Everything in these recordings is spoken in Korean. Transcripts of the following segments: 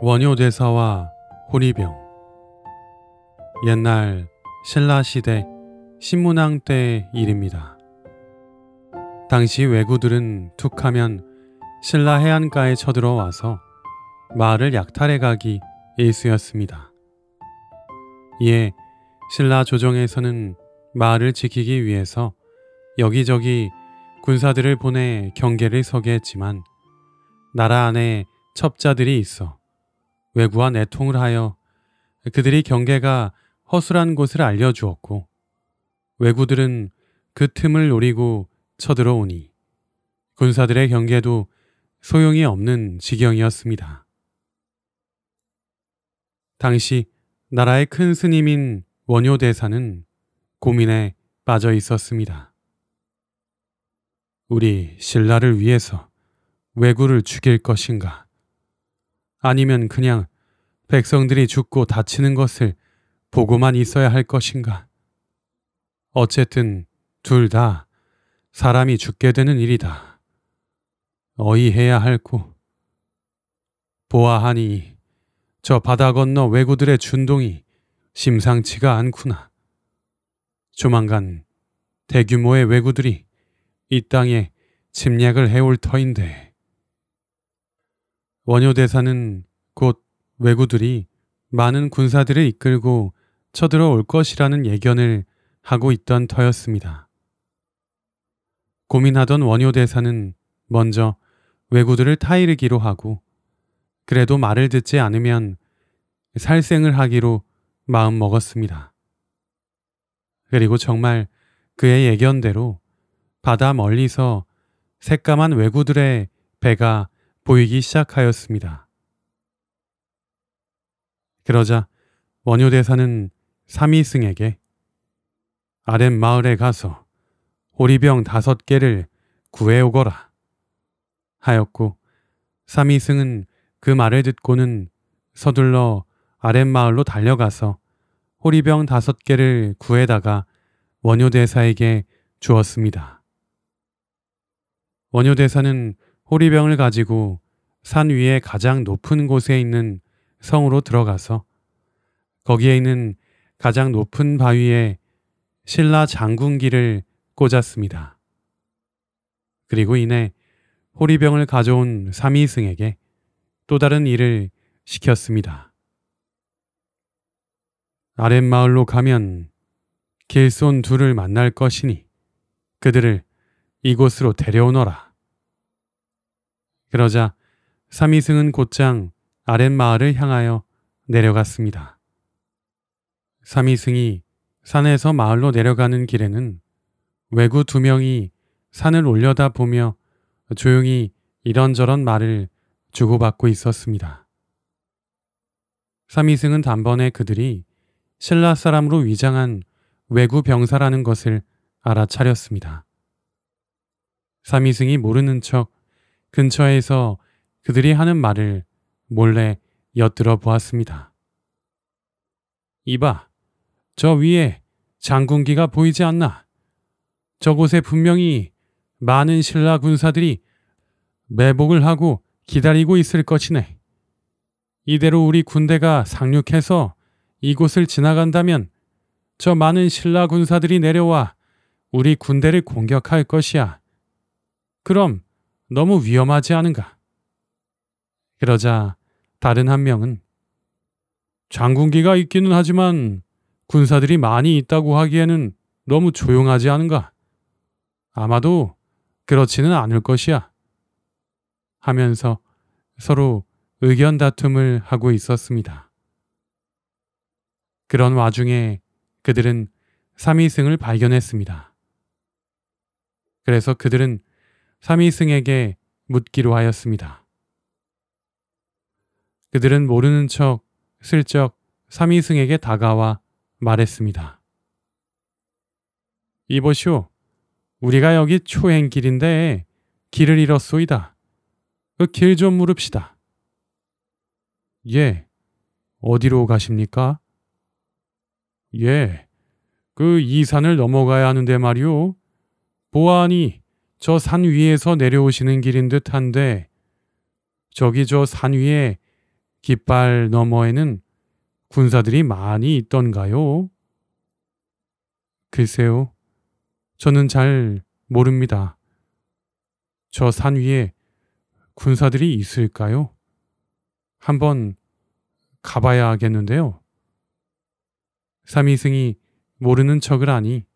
원효대사와 호리병 옛날 신라시대 신문왕 때 일입니다. 당시 왜구들은 툭하면 신라 해안가에 쳐들어와서 마을을 약탈해 가기 일쑤였습니다. 이에 신라 조정에서는 마을을 지키기 위해서 여기저기 군사들을 보내 경계를 서게 했지만 나라 안에 첩자들이 있어 외구와 내통을 하여 그들이 경계가 허술한 곳을 알려주었고 외구들은 그 틈을 노리고 쳐들어오니 군사들의 경계도 소용이 없는 지경이었습니다. 당시 나라의 큰 스님인 원효대사는 고민에 빠져 있었습니다. 우리 신라를 위해서 왜구를 죽일 것인가? 아니면 그냥 백성들이 죽고 다치는 것을 보고만 있어야 할 것인가? 어쨌든 둘 다 사람이 죽게 되는 일이다. 어이해야 할고. 보아하니 저 바다 건너 왜구들의 준동이 심상치가 않구나. 조만간 대규모의 왜구들이 이 땅에 침략을 해올 터인데. 원효대사는 곧 왜구들이 많은 군사들을 이끌고 쳐들어올 것이라는 예견을 하고 있던 터였습니다. 고민하던 원효대사는 먼저 왜구들을 타이르기로 하고 그래도 말을 듣지 않으면 살생을 하기로 마음 먹었습니다. 그리고 정말 그의 예견대로 바다 멀리서 새까만 왜구들의 배가 보이기 시작하였습니다. 그러자 원효대사는 삼이승에게 아랫 마을에 가서 오리병 다섯 개를 구해오거라 하였고 삼이승은 그 말을 듣고는 서둘러 아랫 마을로 달려가서 호리병 다섯 개를 구해다가 원효대사에게 주었습니다. 원효대사는 호리병을 가지고 산 위에 가장 높은 곳에 있는 성으로 들어가서 거기에 있는 가장 높은 바위에 신라 장군기를 꽂았습니다. 그리고 이내 호리병을 가져온 삼이승에게 또 다른 일을 시켰습니다. 아랫마을로 가면 길손 둘을 만날 것이니 그들을 이곳으로 데려오너라. 그러자 사미승은 곧장 아랫마을을 향하여 내려갔습니다. 사미승이 산에서 마을로 내려가는 길에는 외구 두 명이 산을 올려다 보며 조용히 이런저런 말을 주고받고 있었습니다. 사미승은 단번에 그들이 신라 사람으로 위장한 외구 병사라는 것을 알아차렸습니다. 사미승이 모르는 척 근처에서 그들이 하는 말을 몰래 엿들어 보았습니다. 이봐, 저 위에 장군기가 보이지 않나? 저곳에 분명히 많은 신라 군사들이 매복을 하고 기다리고 있을 것이네. 이대로 우리 군대가 상륙해서 이곳을 지나간다면 저 많은 신라 군사들이 내려와 우리 군대를 공격할 것이야. 그럼 너무 위험하지 않은가? 그러자 다른 한 명은 장군기가 있기는 하지만 군사들이 많이 있다고 하기에는 너무 조용하지 않은가? 아마도 그렇지는 않을 것이야. 하면서 서로 의견 다툼을 하고 있었습니다. 그런 와중에 그들은 3위승을 발견했습니다. 그래서 그들은 삼이승에게 묻기로 하였습니다. 그들은 모르는 척 슬쩍 삼이승에게 다가와 말했습니다. 이보시오, 우리가 여기 초행길인데 길을 잃었소이다. 그 길 좀 물읍시다. 예, 어디로 가십니까? 예, 그이 산을 넘어가야 하는데 말이오. 보아하니 저산 위에서 내려오시는 길인 듯한데 저기 저 산 위에 깃발 너머에는 군사들이 많이 있던가요? 글쎄요. 저는 잘 모릅니다. 저 산 위에 군사들이 있을까요? 한번 가봐야 하겠는데요. 삼이승이 모르는 척을 하니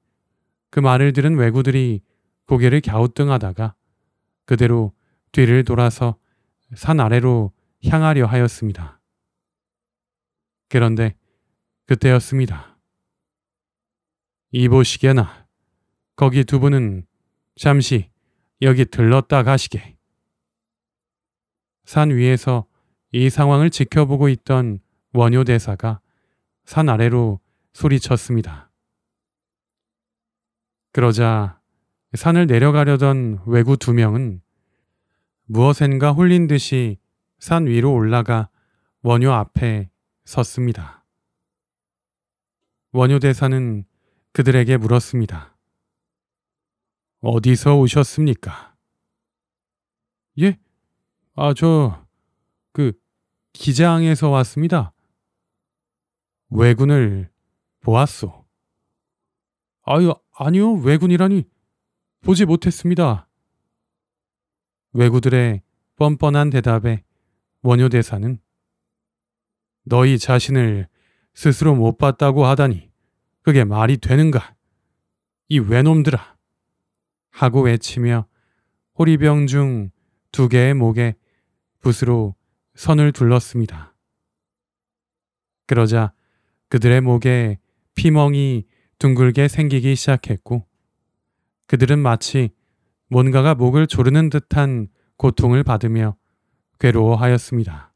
그 말을 들은 왜구들이 고개를 갸우뚱하다가 그대로 뒤를 돌아서 산 아래로 향하려 하였습니다. 그런데 그때였습니다. 이보시게나 거기 두 분은 잠시 여기 들렀다 가시게. 산 위에서 이 상황을 지켜보고 있던 원효 대사가 산 아래로 소리쳤습니다. 그러자 산을 내려가려던 외구 두 명은 무엇엔가 홀린 듯이 산 위로 올라가 원효 앞에 섰습니다. 원효 대사는 그들에게 물었습니다. 어디서 오셨습니까? 예? 아, 저, 그, 기장에서 왔습니다. 왜군을 보았소. 아유, 아니요, 왜군이라니. 보지 못했습니다. 왜구들의 뻔뻔한 대답에 원효 대사는 너희 자신을 스스로 못 봤다고 하다니 그게 말이 되는가? 이 외놈들아! 하고 외치며 호리병 중 두 개의 목에 붓으로 선을 둘렀습니다. 그러자 그들의 목에 피멍이 둥글게 생기기 시작했고 그들은 마치 뭔가가 목을 조르는 듯한 고통을 받으며 괴로워하였습니다.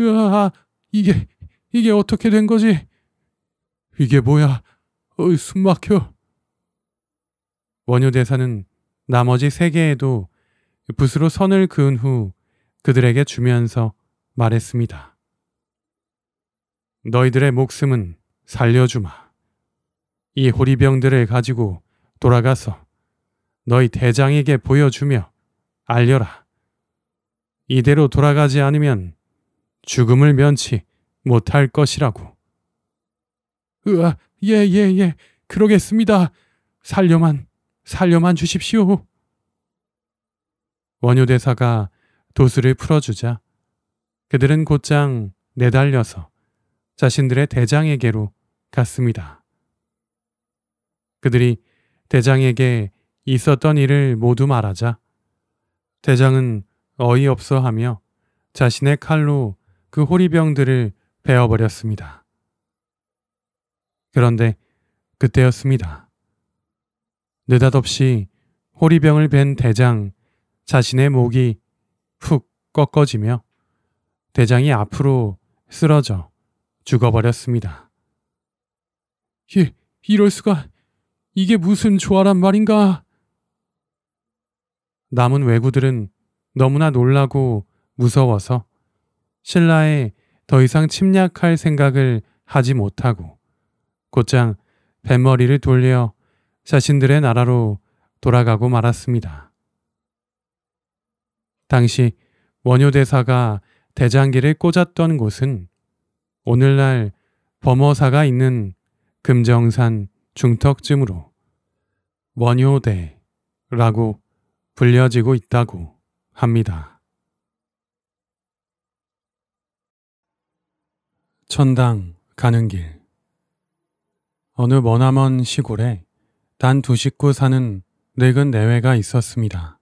으아, 이게, 이게 어떻게 된 거지? 이게 뭐야? 어이, 숨 막혀. 원효대사는 나머지 세 개에도 붓으로 선을 그은 후 그들에게 주면서 말했습니다. 너희들의 목숨은 살려주마. 이 호리병들을 가지고 돌아가서 너희 대장에게 보여주며 알려라. 이대로 돌아가지 않으면 죽음을 면치 못할 것이라고. 으아, 예, 예, 예, 그러겠습니다. 살려만, 살려만 주십시오. 원효대사가 도수를 풀어주자 그들은 곧장 내달려서 자신들의 대장에게로 갔습니다. 그들이 대장에게 있었던 일을 모두 말하자 대장은 어이없어 하며 자신의 칼로 그 호리병들을 베어버렸습니다. 그런데 그때였습니다. 느닷없이 호리병을 벤 대장 자신의 목이 푹 꺾어지며 대장이 앞으로 쓰러져 죽어버렸습니다. 예, 이럴 수가 이게 무슨 조화란 말인가? 남은 왜구들은 너무나 놀라고 무서워서 신라에 더 이상 침략할 생각을 하지 못하고 곧장 뱃머리를 돌려 자신들의 나라로 돌아가고 말았습니다. 당시 원효대사가 대장기를 꽂았던 곳은 오늘날 범어사가 있는 금정산 중턱쯤으로 원효대라고 불려지고 있다고 합니다. 천당 가는 길 어느 머나먼 시골에 단 두 식구 사는 늙은 내외가 있었습니다.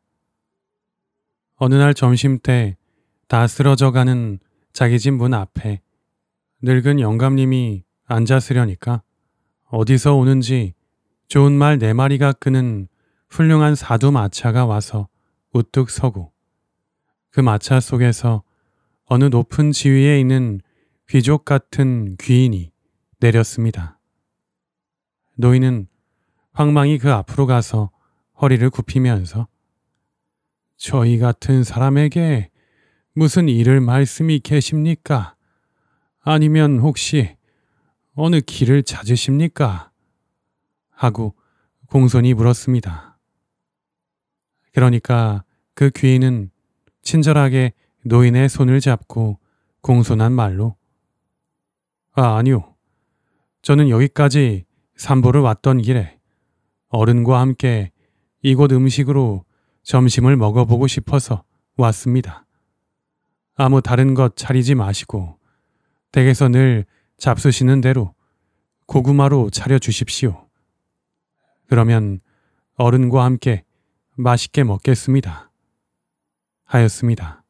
어느 날 점심때 다 쓰러져가는 자기 집 문 앞에 늙은 영감님이 앉았으려니까 어디서 오는지 좋은 말 네 마리가 끄는 훌륭한 사두 마차가 와서 우뚝 서고 그 마차 속에서 어느 높은 지위에 있는 귀족 같은 귀인이 내렸습니다. 노인은 황망히 그 앞으로 가서 허리를 굽히면서 저희 같은 사람에게 무슨 일을 말씀이 계십니까? 아니면 혹시 어느 길을 찾으십니까? 하고 공손히 물었습니다. 그러니까 그 귀인은 친절하게 노인의 손을 잡고 공손한 말로 아, 아니요. 저는 여기까지 산보를 왔던 길에 어른과 함께 이곳 음식으로 점심을 먹어보고 싶어서 왔습니다. 아무 다른 것 차리지 마시고 댁에서 늘 잡수시는 대로 고구마로 차려 주십시오. 그러면 어른과 함께 맛있게 먹겠습니다. 하였습니다.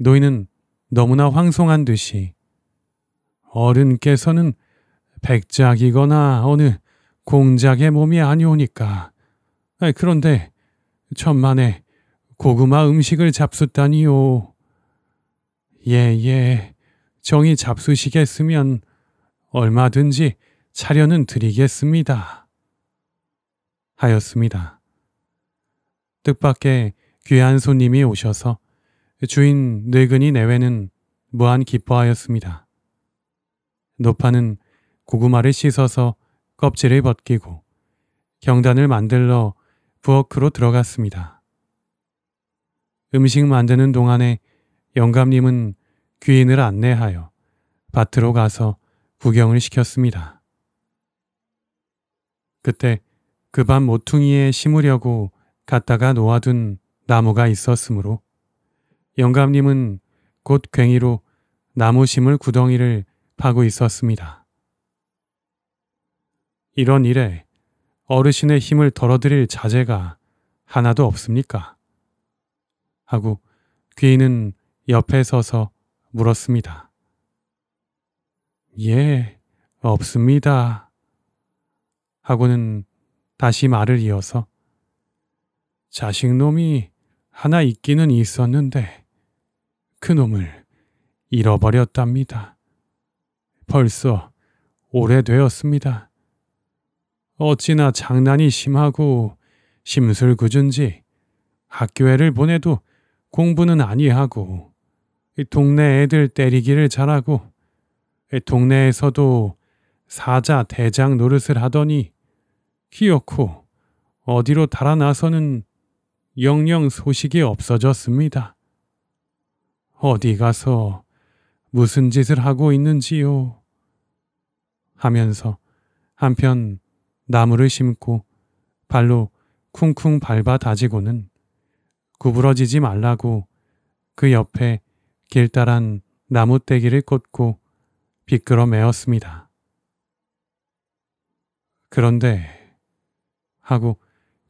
노인은 너무나 황송한 듯이 어른께서는 백작이거나 어느 공작의 몸이 아니오니까 그런데 천만에 고구마 음식을 잡수다니요 예예 예. 정이 잡수시겠으면 얼마든지 차려는 드리겠습니다. 하였습니다. 뜻밖의 귀한 손님이 오셔서 주인 뇌근이 내외는 무한 기뻐하였습니다. 노파는 고구마를 씻어서 껍질을 벗기고 경단을 만들러 부엌으로 들어갔습니다. 음식 만드는 동안에 영감님은 귀인을 안내하여 밭으로 가서 구경을 시켰습니다. 그때 그밤 모퉁이에 심으려고 갔다가 놓아둔 나무가 있었으므로 영감님은 곧 괭이로 나무 심을 구덩이를 파고 있었습니다. 이런 일에 어르신의 힘을 덜어드릴 자재가 하나도 없습니까? 하고 귀인은 옆에 서서 물었습니다. 예, 없습니다. 하고는 다시 말을 이어서 자식놈이 하나 있기는 있었는데 그놈을 잃어버렸답니다. 벌써 오래되었습니다. 어찌나 장난이 심하고 심술궂은지 학교회를 보내도 공부는 아니하고 동네 애들 때리기를 잘하고 동네에서도 사자 대장 노릇을 하더니 히어코 어디로 달아나서는 영영 소식이 없어졌습니다. 어디 가서 무슨 짓을 하고 있는지요? 하면서 한편 나무를 심고 발로 쿵쿵 밟아 다지고는 구부러지지 말라고 그 옆에 길다란 나무떼기를 꽂고 비끄러 매었습니다. 그런데 하고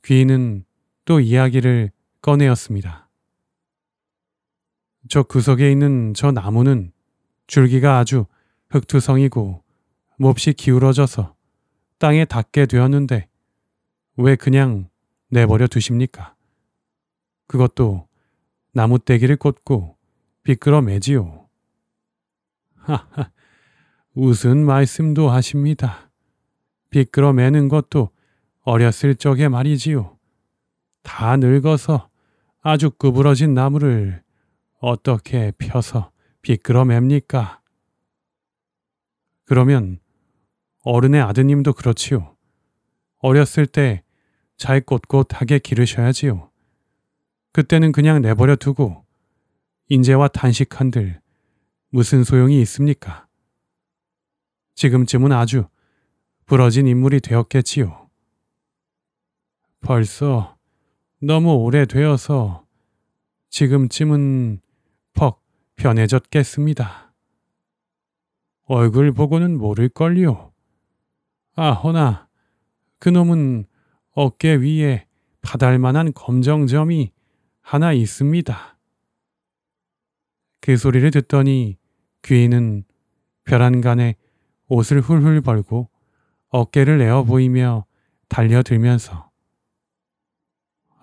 귀인은 또 이야기를 꺼내었습니다. 저 구석에 있는 저 나무는 줄기가 아주 흙투성이고 몹시 기울어져서 땅에 닿게 되었는데 왜 그냥 내버려 두십니까? 그것도 나무대기를 꽂고 비끄러 매지요. 하하, 웃은 말씀도 하십니다. 비끄러 매는 것도 어렸을 적에 말이지요. 다 늙어서 아주 구부러진 나무를 어떻게 펴서 비끄러맵니까? 그러면 어른의 아드님도 그렇지요. 어렸을 때 잘 꼿꼿하게 기르셔야지요. 그때는 그냥 내버려 두고 인재와 단식한들 무슨 소용이 있습니까? 지금쯤은 아주 부러진 인물이 되었겠지요. 벌써 너무 오래되어서 지금쯤은 퍽 변해졌겠습니다. 얼굴 보고는 모를걸요. 아, 허나 그놈은 어깨 위에 바달만한 검정점이 하나 있습니다. 그 소리를 듣더니 귀인은 벼란간에 옷을 훌훌 벌고 어깨를 내어 보이며 달려들면서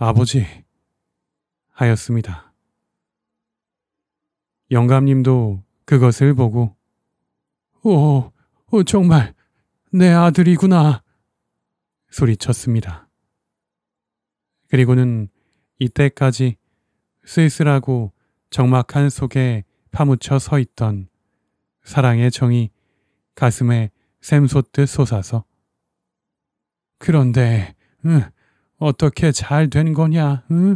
아버지 하였습니다. 영감님도 그것을 보고 오, 오 정말 내 아들이구나 소리쳤습니다. 그리고는 이때까지 쓸쓸하고 적막한 속에 파묻혀 서 있던 사랑의 정이 가슴에 샘솟듯 솟아서 그런데 응, 어떻게 잘 된 거냐, 응?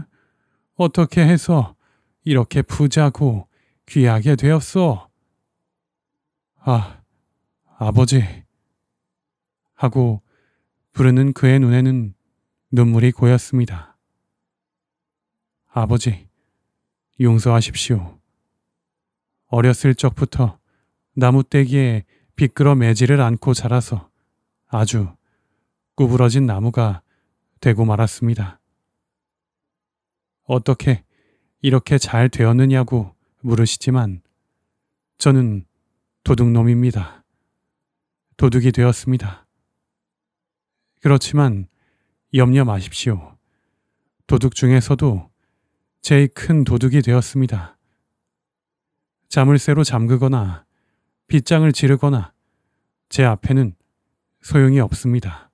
어떻게 해서 이렇게 부자고 귀하게 되었어? 아, 아버지. 하고 부르는 그의 눈에는 눈물이 고였습니다. 아버지, 용서하십시오. 어렸을 적부터 나무떼기에 비끄러 매지를않고 자라서 아주 구부러진 나무가 되고 말았습니다. 어떻게 이렇게 잘 되었느냐고 물으시지만 저는 도둑놈입니다. 도둑이 되었습니다. 그렇지만 염려 마십시오. 도둑 중에서도 제일 큰 도둑이 되었습니다. 자물쇠로 잠그거나 빗장을 지르거나 제 앞에는 소용이 없습니다.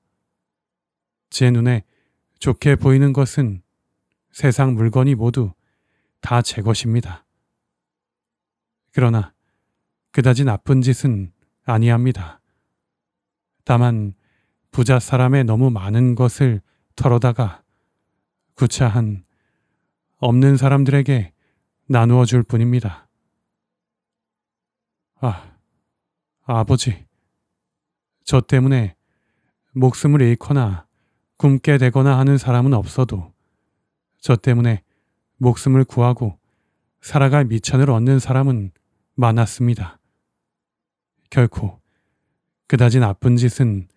제 눈에 좋게 보이는 것은 세상 물건이 모두 다 제 것입니다. 그러나 그다지 나쁜 짓은 아니합니다. 다만 부자 사람의 너무 많은 것을 털어다가 구차한 없는 사람들에게 나누어 줄 뿐입니다. 아, 아버지, 저 때문에 목숨을 잃거나 굶게 되거나 하는 사람은 없어도 저 때문에 목숨을 구하고 살아갈 미천을 얻는 사람은 많았습니다. 결코 그다지 나쁜 짓은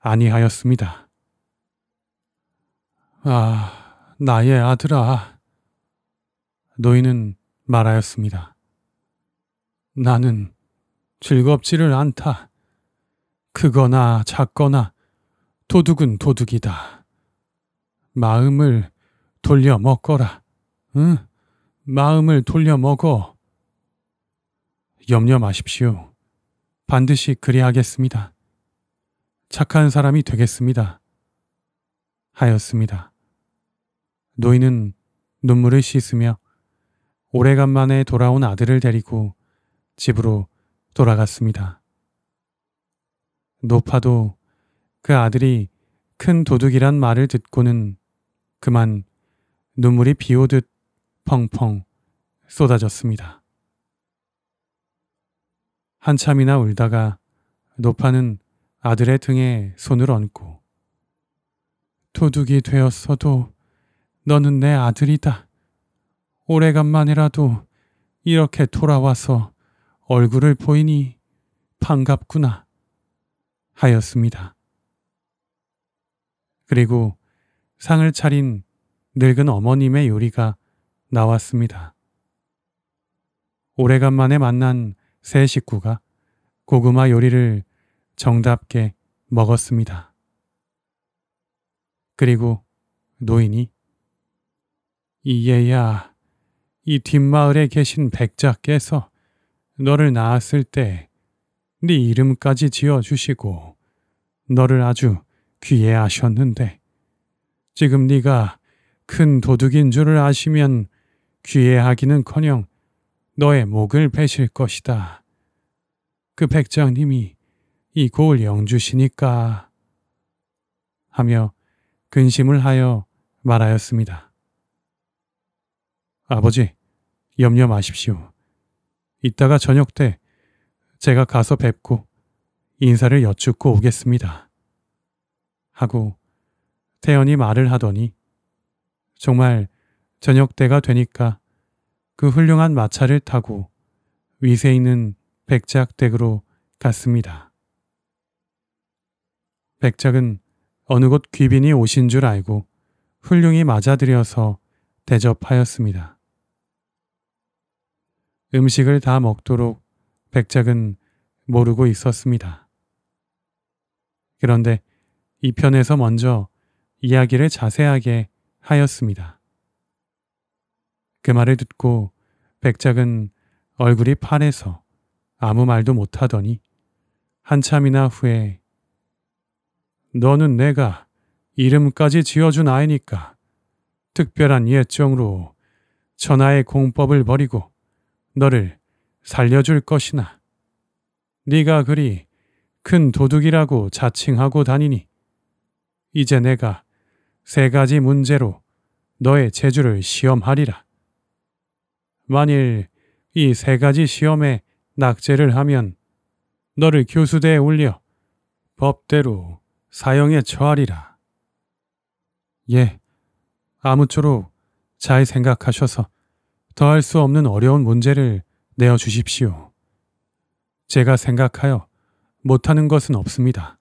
아니하였습니다. 아, 나의 아들아. 노인은 말하였습니다. 나는 즐겁지를 않다. 크거나 작거나 도둑은 도둑이다. 마음을 돌려 먹거라. 응? 마음을 돌려 먹어. 염려 마십시오. 반드시 그리하겠습니다. 착한 사람이 되겠습니다. 하였습니다. 노인은 눈물을 씻으며 오래간만에 돌아온 아들을 데리고 집으로 돌아갔습니다. 노파도 그 아들이 큰 도둑이란 말을 듣고는 그만 눈물이 비 오듯 펑펑 쏟아졌습니다. 한참이나 울다가 노파는 아들의 등에 손을 얹고 도둑이 되었어도 너는 내 아들이다. 오래간만이라도 이렇게 돌아와서 얼굴을 보이니 반갑구나 하였습니다. 그리고 상을 차린 늙은 어머님의 요리가 나왔습니다. 오래간만에 만난 새 식구가 고구마 요리를 정답게 먹었습니다. 그리고 노인이 이예야, 이 뒷마을에 계신 백자께서 너를 낳았을 때 네 이름까지 지어주시고 너를 아주 귀해하셨는데 지금 네가 큰 도둑인 줄을 아시면 귀해하기는커녕 너의 목을 베실 것이다. 그 백장님이 이 고을 영주시니까 하며 근심을 하여 말하였습니다. 아버지, 염려 마십시오. 이따가 저녁 때 제가 가서 뵙고 인사를 여쭙고 오겠습니다. 하고 태연이 말을 하더니 정말 저녁 때가 되니까 그 훌륭한 마차를 타고 위세 있는 백작댁으로 갔습니다. 백작은 어느 곳 귀빈이 오신 줄 알고 훌륭히 맞아들여서 대접하였습니다. 음식을 다 먹도록 백작은 모르고 있었습니다. 그런데 이 편에서 먼저 이야기를 자세하게 하였습니다. 그 말을 듣고 백작은 얼굴이 파래서 아무 말도 못하더니 한참이나 후에 너는 내가 이름까지 지어준 아이니까 특별한 예정으로 천하의 공법을 버리고 너를 살려줄 것이나 네가 그리 큰 도둑이라고 자칭하고 다니니 이제 내가 세 가지 문제로 너의 재주를 시험하리라. 만일 이 세 가지 시험에 낙제를 하면 너를 교수대에 올려 법대로 사형에 처하리라. 예, 아무쪼록 잘 생각하셔서 더할 수 없는 어려운 문제를 내어 주십시오. 제가 생각하여 못하는 것은 없습니다.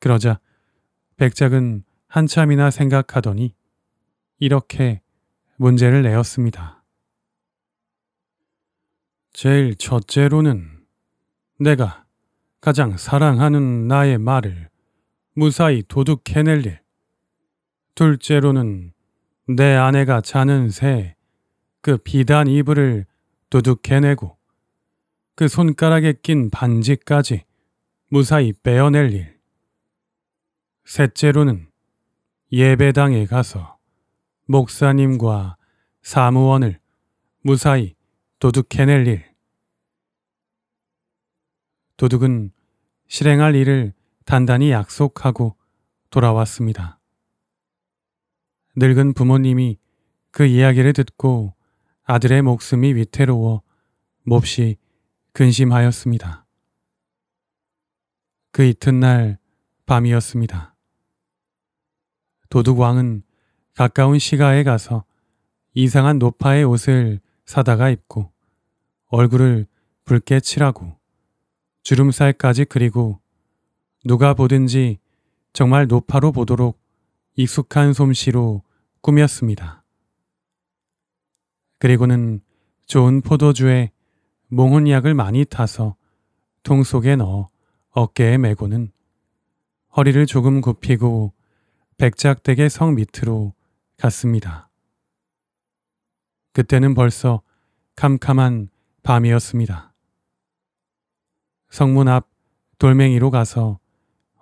그러자 백작은 한참이나 생각하더니 이렇게 문제를 내었습니다. 제일 첫째로는 내가 가장 사랑하는 나의 말을 무사히 도둑해낼 일. 둘째로는 내 아내가 자는 새에 그 비단 이불을 도둑해내고 그 손가락에 낀 반지까지 무사히 빼어낼 일. 셋째로는 예배당에 가서 목사님과 사무원을 무사히 도둑해낼 일. 도둑은 실행할 일을 단단히 약속하고 돌아왔습니다. 늙은 부모님이 그 이야기를 듣고 아들의 목숨이 위태로워 몹시 근심하였습니다. 그 이튿날 밤이었습니다. 도둑왕은 가까운 시가에 가서 이상한 노파의 옷을 사다가 입고 얼굴을 붉게 칠하고 주름살까지 그리고 누가 보든지 정말 노파로 보도록 익숙한 솜씨로 꾸몄습니다. 그리고는 좋은 포도주에 몽혼약을 많이 타서 통 속에 넣어 어깨에 메고는 허리를 조금 굽히고 백작대게 성 밑으로 갔습니다. 그때는 벌써 캄캄한 밤이었습니다. 성문 앞 돌멩이로 가서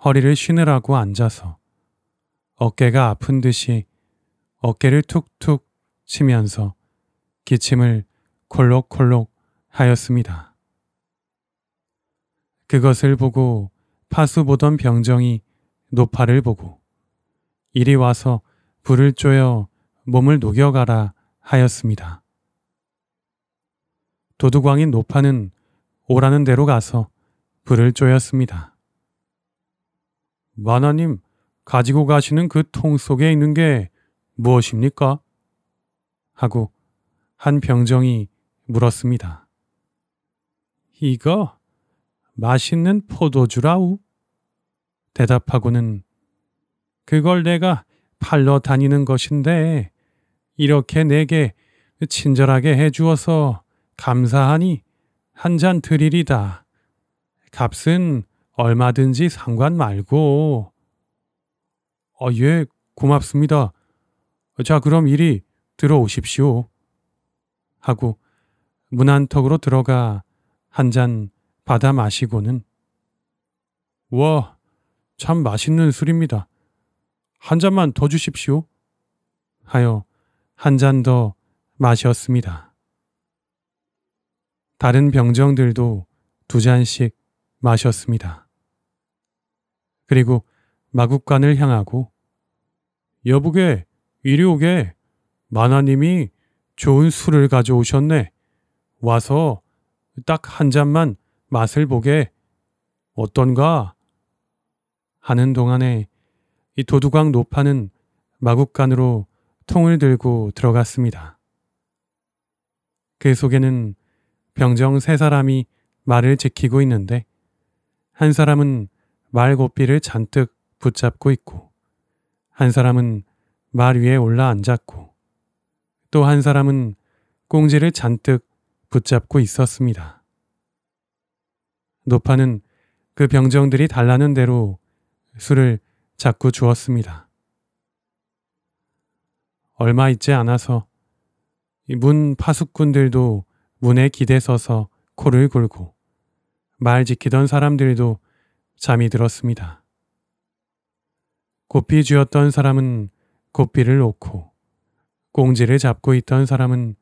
허리를 쉬느라고 앉아서 어깨가 아픈 듯이 어깨를 툭툭 치면서 기침을 콜록콜록 하였습니다. 그것을 보고 파수 보던 병정이 노파를 보고 이리 와서 불을 쪼여 몸을 녹여가라 하였습니다. 도둑왕인 노파는 오라는 대로 가서 불을 쪼였습니다. 만나님 가지고 가시는 그 통 속에 있는 게 무엇입니까? 하고 한 병정이 물었습니다. 이거 맛있는 포도주라우. 대답하고는 그걸 내가 팔러 다니는 것인데 이렇게 내게 친절하게 해주어서 감사하니 한 잔 드리리다. 값은 얼마든지 상관 말고. 어, 예, 고맙습니다. 자, 그럼 이리 들어오십시오. 하고 문 안턱으로 들어가 한 잔 받아 마시고는 와, 참 맛있는 술입니다. 한 잔만 더 주십시오. 하여 한 잔 더 마셨습니다. 다른 병정들도 두 잔씩 마셨습니다. 그리고 마국간을 향하고 여보게 이리 오게 만화님이 좋은 술을 가져오셨네. 와서 딱 한 잔만 맛을 보게 어떤가 하는 동안에 이 도두광 노파는 마국간으로 통을 들고 들어갔습니다. 그 속에는 병정 세 사람이 말을 지키고 있는데 한 사람은 말 고삐를 잔뜩 붙잡고 있고 한 사람은 말 위에 올라 앉았고 또 한 사람은 꽁지를 잔뜩 붙잡고 있었습니다. 노파는 그 병정들이 달라는 대로 술을 자꾸 주었습니다. 얼마 있지 않아서 문 파수꾼들도 문에 기대 서서 코를 골고 말 지키던 사람들도 잠이 들었습니다. 고삐 쥐었던 사람은 고삐를 놓고 꽁지를 잡고 있던 사람은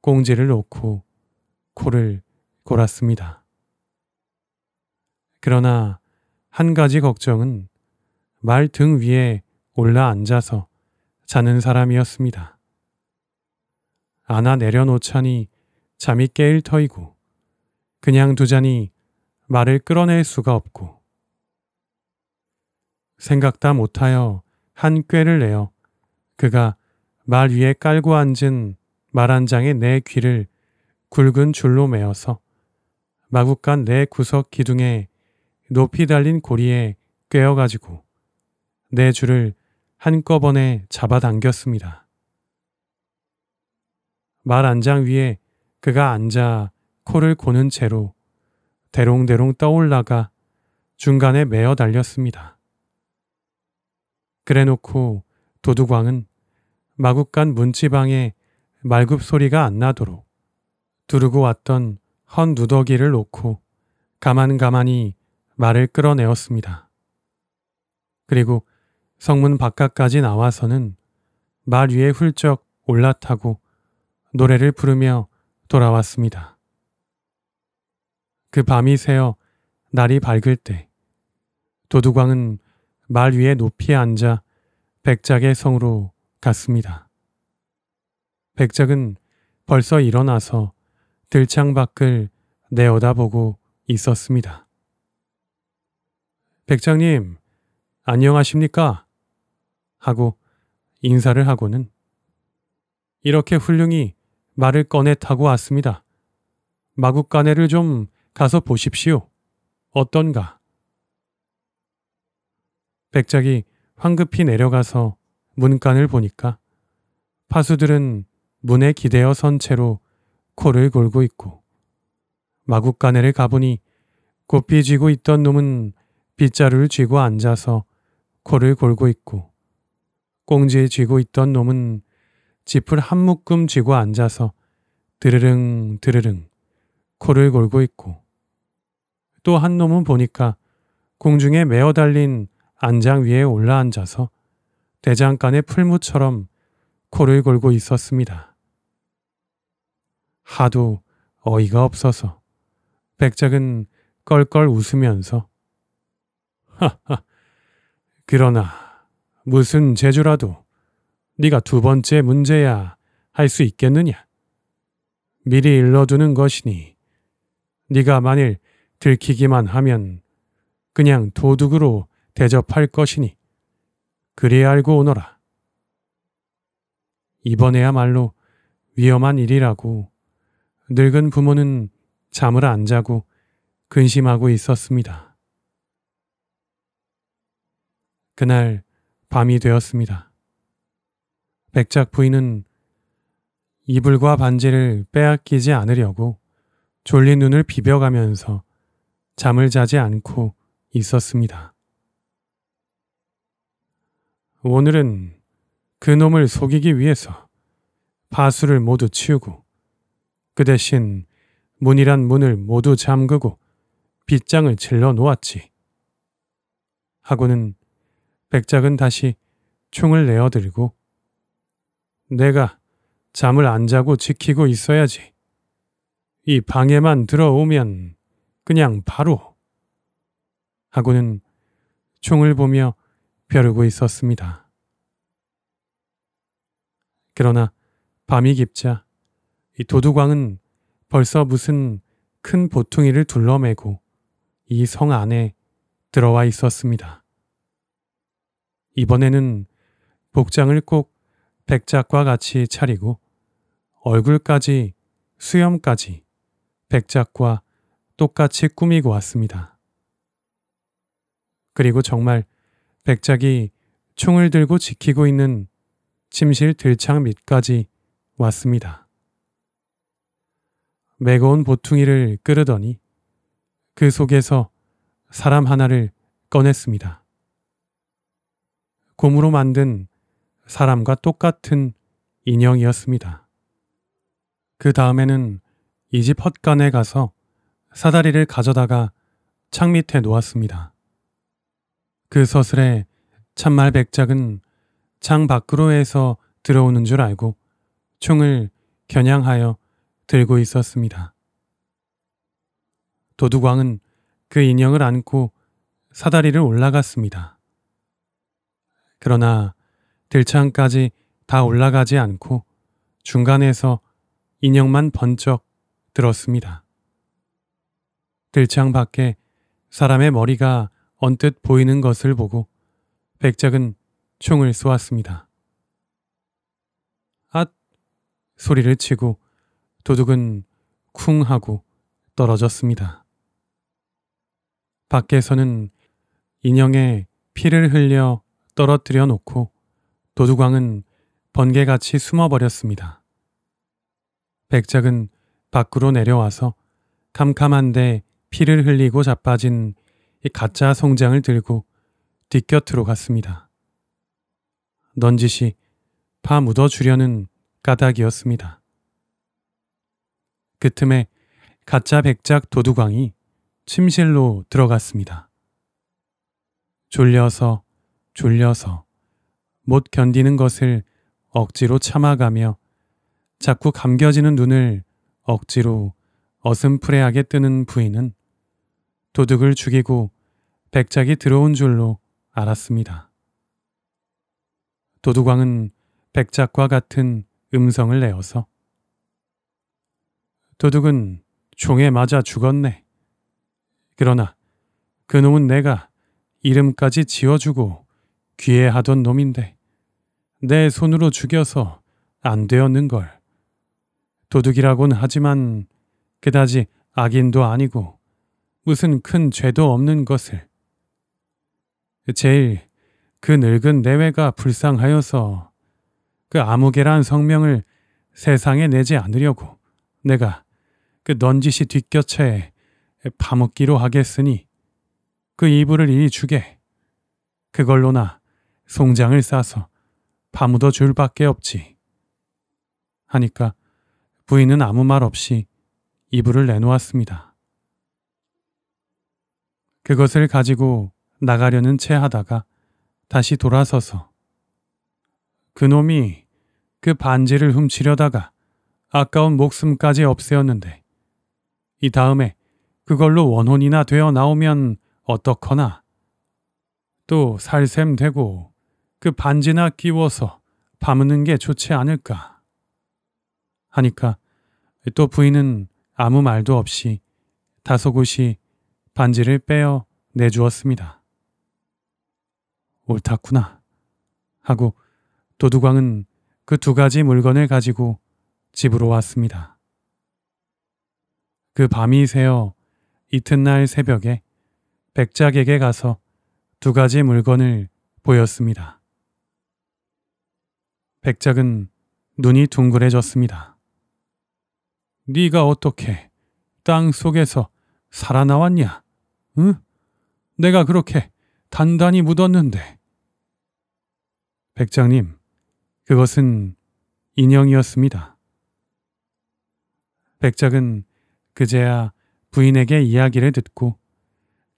꽁지를 놓고 코를 골았습니다. 그러나 한 가지 걱정은 말등 위에 올라 앉아서 자는 사람이었습니다. 아나 내려놓자니 잠이 깨일 터이고 그냥 두자니 말을 끌어낼 수가 없고 생각다 못하여 한 꾀를 내어 그가 말 위에 깔고 앉은 말 한 장의 내 귀를 굵은 줄로 메어서 마구간 내 구석 기둥에 높이 달린 고리에 꿰어가지고 내 줄을 한꺼번에 잡아당겼습니다. 말 안장 위에 그가 앉아 코를 고는 채로 대롱대롱 떠올라가 중간에 매어 달렸습니다. 그래놓고 도둑왕은 마구간 문지방에 말굽 소리가 안 나도록 두르고 왔던 헌 누더기를 놓고 가만가만히 말을 끌어내었습니다. 그리고 성문 바깥까지 나와서는 말 위에 훌쩍 올라타고 노래를 부르며 돌아왔습니다. 그 밤이 새어 날이 밝을 때 도두광은 말 위에 높이 앉아 백작의 성으로 갔습니다. 백작은 벌써 일어나서 들창 밖을 내어다보고 있었습니다. 백장님, 안녕하십니까? 하고 인사를 하고는 이렇게 훌륭히 말을 꺼내 타고 왔습니다. 마국간에를 좀 가서 보십시오. 어떤가? 백작이 황급히 내려가서 문간을 보니까 파수들은 문에 기대어 선 채로 코를 골고 있고 마국간에를 가보니 곱비 쥐고 있던 놈은 빗자루를 쥐고 앉아서 코를 골고 있고 꽁지에 쥐고 있던 놈은 짚을 한 묶음 쥐고 앉아서 드르릉 드르릉 코를 골고 있고 또 한 놈은 보니까 공중에 메어 달린 안장 위에 올라앉아서 대장간의 풀무처럼 코를 골고 있었습니다. 하도 어이가 없어서 백작은 껄껄 웃으면서 하하 그러나 무슨 재주라도 네가 두 번째 문제야 할 수 있겠느냐? 미리 일러두는 것이니 네가 만일 들키기만 하면 그냥 도둑으로 대접할 것이니 그리 알고 오너라. 이번에야말로 위험한 일이라고 늙은 부모는 잠을 안 자고 근심하고 있었습니다. 그날 밤이 되었습니다. 백작 부인은 이불과 반지를 빼앗기지 않으려고 졸린 눈을 비벼가면서 잠을 자지 않고 있었습니다. 오늘은 그놈을 속이기 위해서 파수를 모두 치우고 그 대신 문이란 문을 모두 잠그고 빗장을 질러 놓았지. 하고는 백작은 다시 총을 내어들고 내가 잠을 안 자고 지키고 있어야지. 이 방에만 들어오면 그냥 바로 하고는 총을 보며 벼르고 있었습니다. 그러나 밤이 깊자 이도둑왕은 벌써 무슨 큰 보퉁이를 둘러매고 이 성 안에 들어와 있었습니다. 이번에는 복장을 꼭 백작과 같이 차리고 얼굴까지 수염까지 백작과 똑같이 꾸미고 왔습니다. 그리고 정말 백작이 총을 들고 지키고 있는 침실 들창 밑까지 왔습니다. 매거운 보퉁이를 끌으더니 그 속에서 사람 하나를 꺼냈습니다. 곰으로 만든 사람과 똑같은 인형이었습니다. 그 다음에는 이 집 헛간에 가서 사다리를 가져다가 창 밑에 놓았습니다. 그 서슬에 참말 백작은 창 밖으로 해서 들어오는 줄 알고 총을 겨냥하여 들고 있었습니다. 도둑왕은 그 인형을 안고 사다리를 올라갔습니다. 그러나 들창까지 다 올라가지 않고 중간에서 인형만 번쩍 들었습니다. 들창 밖에 사람의 머리가 언뜻 보이는 것을 보고 백작은 총을 쏘았습니다. 앗! 소리를 치고 도둑은 쿵 하고 떨어졌습니다. 밖에서는 인형에 피를 흘려 떨어뜨려 놓고 도두광은 번개같이 숨어버렸습니다. 백작은 밖으로 내려와서 캄캄한데 피를 흘리고 자빠진 이 가짜 송장을 들고 뒷곁으로 갔습니다. 넌지시 파 묻어주려는 까닭이었습니다. 그 틈에 가짜 백작 도두광이 침실로 들어갔습니다. 졸려서 졸려서 못 견디는 것을 억지로 참아가며 자꾸 감겨지는 눈을 억지로 어슴프레하게 뜨는 부인은 도둑을 죽이고 백작이 들어온 줄로 알았습니다. 도둑왕은 백작과 같은 음성을 내어서 도둑은 총에 맞아 죽었네. 그러나 그놈은 내가 이름까지 지어주고 귀해하던 놈인데 내 손으로 죽여서 안 되었는걸. 도둑이라곤 하지만 그다지 악인도 아니고 무슨 큰 죄도 없는 것을. 제일 그 늙은 내외가 불쌍하여서 그 아무개란 성명을 세상에 내지 않으려고 내가 그 넌지시 뒷곁에 파묻기로 하겠으니 그 이불을 이리 주게. 그걸로나 송장을 싸서 파묻어 줄 밖에 없지. 하니까 부인은 아무 말 없이 이불을 내놓았습니다. 그것을 가지고 나가려는 채 하다가 다시 돌아서서 그놈이 그 반지를 훔치려다가 아까운 목숨까지 없애었는데 이 다음에 그걸로 원혼이나 되어 나오면 어떻거나 또 살샘 되고 그 반지나 끼워서 밤무는 게 좋지 않을까 하니까 또 부인은 아무 말도 없이 다소곳이 반지를 빼어 내주었습니다. 옳다구나 하고 도두광은 그 두 가지 물건을 가지고 집으로 왔습니다. 그 밤이 새어 이튿날 새벽에 백작에게 가서 두 가지 물건을 보였습니다. 백작은 눈이 둥글해졌습니다 네가 어떻게 땅 속에서 살아나왔냐? 응? 내가 그렇게 단단히 묻었는데. 백장님, 그것은 인형이었습니다. 백작은 그제야 부인에게 이야기를 듣고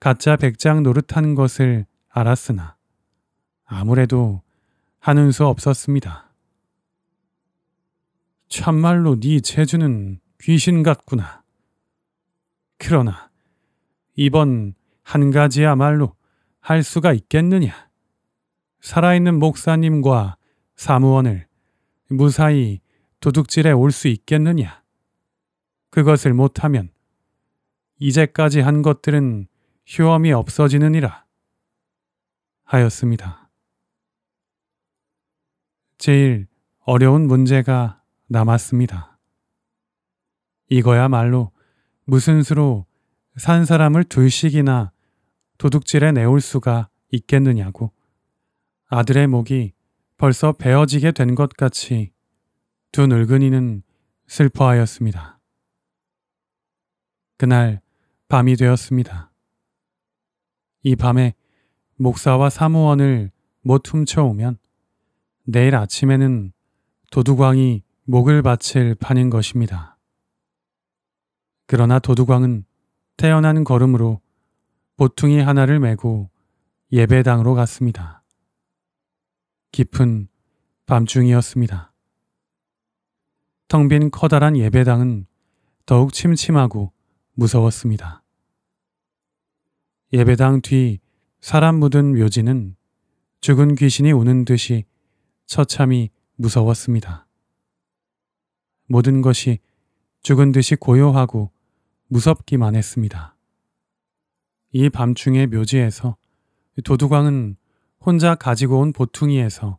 가짜 백장 노릇한 것을 알았으나 아무래도 하는 수 없었습니다. 참말로 네 재주는 귀신 같구나. 그러나 이번 한 가지야말로 할 수가 있겠느냐. 살아있는 목사님과 사무원을 무사히 도둑질해 올 수 있겠느냐. 그것을 못하면 이제까지 한 것들은 효험이 없어지느니라 하였습니다. 제일 어려운 문제가 남았습니다. 이거야말로 무슨 수로 산 사람을 둘씩이나 도둑질에 내올 수가 있겠느냐고 아들의 목이 벌써 베어지게 된 것 같이 두 늙은이는 슬퍼하였습니다. 그날 밤이 되었습니다. 이 밤에 목사와 사무원을 못 훔쳐오면 내일 아침에는 도둑왕이 목을 바칠 판인 것입니다. 그러나 도둑왕은태어난 걸음으로 보퉁이 하나를 메고 예배당으로 갔습니다. 깊은 밤중이었습니다. 텅 빈 커다란 예배당은 더욱 침침하고 무서웠습니다. 예배당 뒤 사람 묻은 묘지는 죽은 귀신이 우는 듯이 처참히 무서웠습니다. 모든 것이 죽은 듯이 고요하고 무섭기만 했습니다. 이 밤중에 묘지에서 도두광은 혼자 가지고 온 보퉁이에서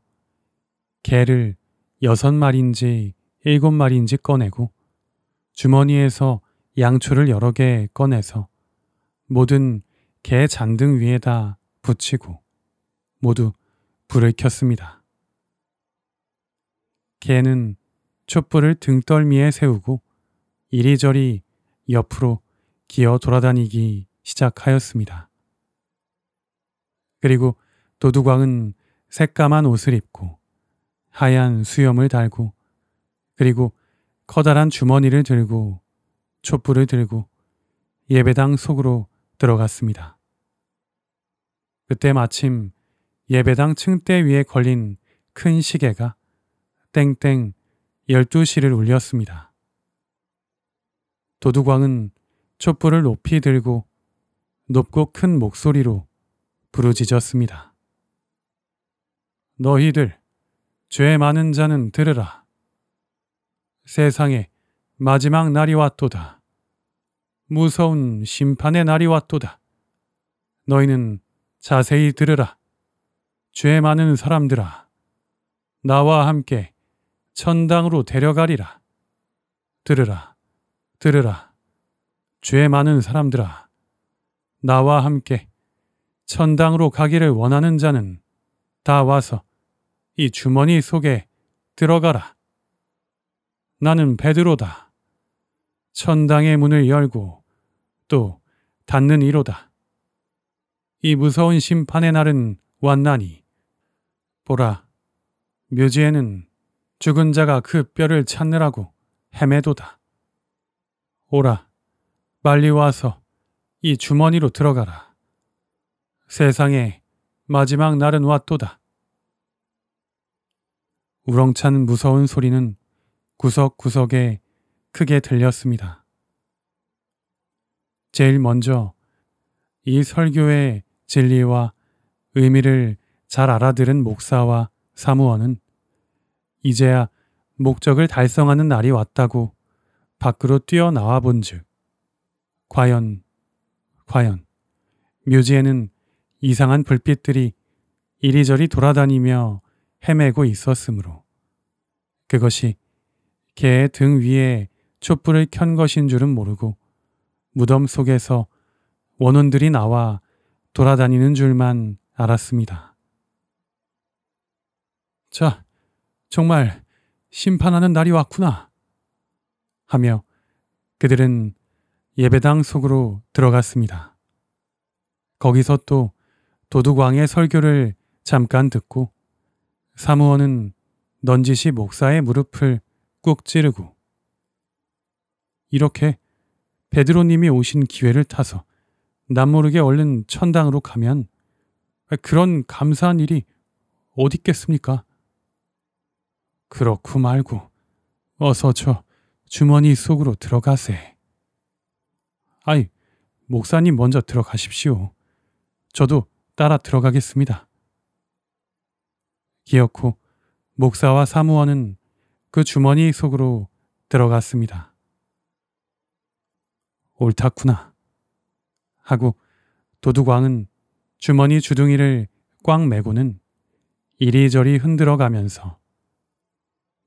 개를 여섯 마리인지 일곱 마리인지 꺼내고 주머니에서 양초를 여러 개 꺼내서 모든 개 잔등 위에다 붙이고 모두 불을 켰습니다. 개는 촛불을 등떨미에 세우고 이리저리 옆으로 기어 돌아다니기 시작하였습니다. 그리고 도둑왕은 새까만 옷을 입고 하얀 수염을 달고 그리고 커다란 주머니를 들고 촛불을 들고 예배당 속으로 들어갔습니다. 그때 마침 예배당 층대 위에 걸린 큰 시계가 땡땡 1 2시를 울렸습니다. 도둑왕은 촛불을 높이 들고 높고 큰 목소리로 부르짖었습니다. 너희들 죄 많은 자는 들으라. 세상에 마지막 날이 왔도다. 무서운 심판의 날이 왔도다. 너희는 자세히 들으라. 죄 많은 사람들아. 나와 함께 천당으로 데려가리라. 들으라, 들으라. 죄 많은 사람들아, 나와 함께 천당으로 가기를 원하는 자는 다 와서 이 주머니 속에 들어가라. 나는 베드로다. 천당의 문을 열고 또 닫는 이로다. 이 무서운 심판의 날은 왔나니 보라 묘지에는 죽은 자가 그 뼈를 찾느라고 헤매도다. 오라, 빨리 와서 이 주머니로 들어가라. 세상에 마지막 날은 왔도다. 우렁찬 무서운 소리는 구석구석에 크게 들렸습니다. 제일 먼저 이 설교의 진리와 의미를 잘 알아들은 목사와 사무원은 이제야 목적을 달성하는 날이 왔다고 밖으로 뛰어나와 본즉 과연 과연 묘지에는 이상한 불빛들이 이리저리 돌아다니며 헤매고 있었으므로 그것이 개의 등 위에 촛불을 켠 것인 줄은 모르고 무덤 속에서 원혼들이 나와 돌아다니는 줄만 알았습니다. 자, 정말 심판하는 날이 왔구나. 하며 그들은 예배당 속으로 들어갔습니다. 거기서 또 도둑왕의 설교를 잠깐 듣고 사무원은 넌지시 목사의 무릎을 꾹 찌르고 이렇게 베드로님이 오신 기회를 타서 남모르게 얼른 천당으로 가면 그런 감사한 일이 어디 있겠습니까? 그렇고 말고 어서 저 주머니 속으로 들어가세. 아이, 목사님 먼저 들어가십시오. 저도 따라 들어가겠습니다. 기어코 목사와 사무원은 그 주머니 속으로 들어갔습니다. 옳다구나. 하고 도둑왕은 주머니 주둥이를 꽉 메고는 이리저리 흔들어 가면서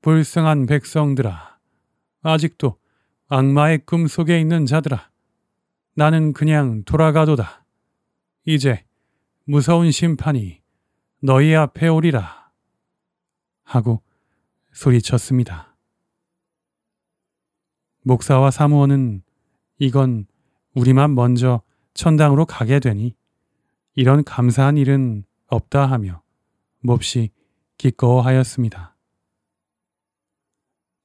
불쌍한 백성들아, 아직도 악마의 꿈 속에 있는 자들아, 나는 그냥 돌아가도다. 이제 무서운 심판이 너희 앞에 오리라. 하고 소리쳤습니다. 목사와 사무원은 이건 우리만 먼저 천당으로 가게 되니 이런 감사한 일은 없다 하며 몹시 기꺼워하였습니다.